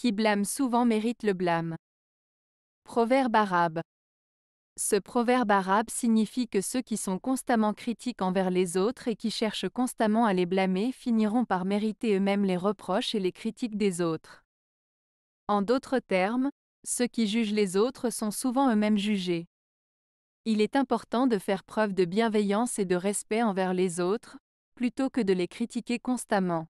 Qui blâme souvent mérite le blâme. Proverbe arabe. Ce proverbe arabe signifie que ceux qui sont constamment critiques envers les autres et qui cherchent constamment à les blâmer finiront par mériter eux-mêmes les reproches et les critiques des autres. En d'autres termes, ceux qui jugent les autres sont souvent eux-mêmes jugés. Il est important de faire preuve de bienveillance et de respect envers les autres, plutôt que de les critiquer constamment.